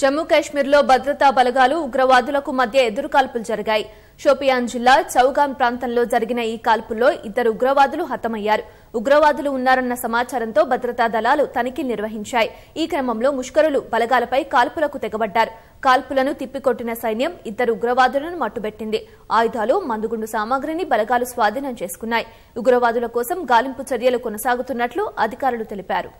జమ్మూ కాశ్మీర్లో భద్రతా బలగాలు ఉగ్రవాదులకు మధ్య ఎదురుకాల్పులు జరిగాయి షోపియాన్ జిల్లా చౌగాన్ ప్రాంతంలో జరిగిన ఈ కాల్పుల్లో ఇద్దరు ఉగ్రవాదులు హతమయ్యారు ఉగ్రవాదులు ఉన్నారన్న సమాచారంతో భద్రతా దళాలు తనిఖీ నిర్వహించాయి ఈ క్రమంలో ముష్కరులు బలగాలపై కాల్పులకు తెగబడ్డారు కాల్పులను తిప్పికొట్టిన సైన్యం ఇద్దరు ఉగ్రవాదులను మట్టుబెట్టింది ఆయుధాలు మందుగుండు సామాగ్రిని బలగాలు స్వాధీనం చేసుకున్నాయి ఉగ్రవాదుల కోసం గాలింపు చర్యలు కొనసాగుతున్నట్లు అధికారులు తెలిపారు